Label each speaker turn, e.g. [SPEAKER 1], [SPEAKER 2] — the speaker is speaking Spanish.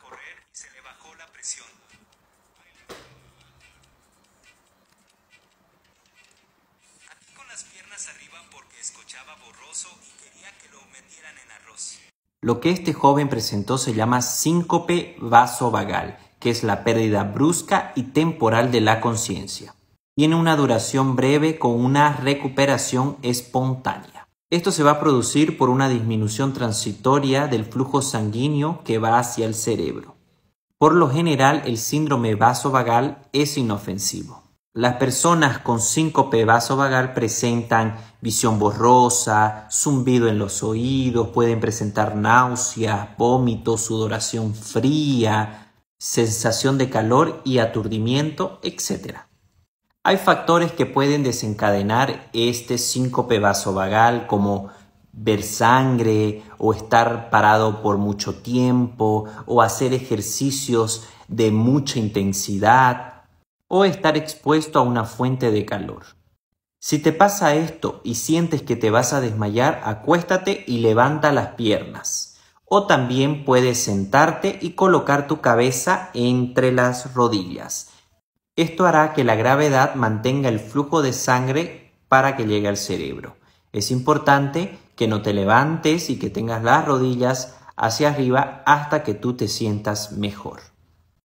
[SPEAKER 1] correr se le bajó la presión. piernas escuchaba borroso que lo metieran en Lo que este joven presentó se llama síncope vasovagal, que es la pérdida brusca y temporal de la conciencia. Tiene una duración breve con una recuperación espontánea. Esto se va a producir por una disminución transitoria del flujo sanguíneo que va hacia el cerebro. Por lo general, el síndrome vasovagal es inofensivo. Las personas con síncope vasovagal presentan visión borrosa, zumbido en los oídos, pueden presentar náuseas, vómitos, sudoración fría, sensación de calor y aturdimiento, etc. Hay factores que pueden desencadenar este síncope vasovagal como ver sangre o estar parado por mucho tiempo o hacer ejercicios de mucha intensidad o estar expuesto a una fuente de calor. Si te pasa esto y sientes que te vas a desmayar, acuéstate y levanta las piernas. O también puedes sentarte y colocar tu cabeza entre las rodillas. Esto hará que la gravedad mantenga el flujo de sangre para que llegue al cerebro. Es importante que no te levantes y que tengas las rodillas hacia arriba hasta que tú te sientas mejor.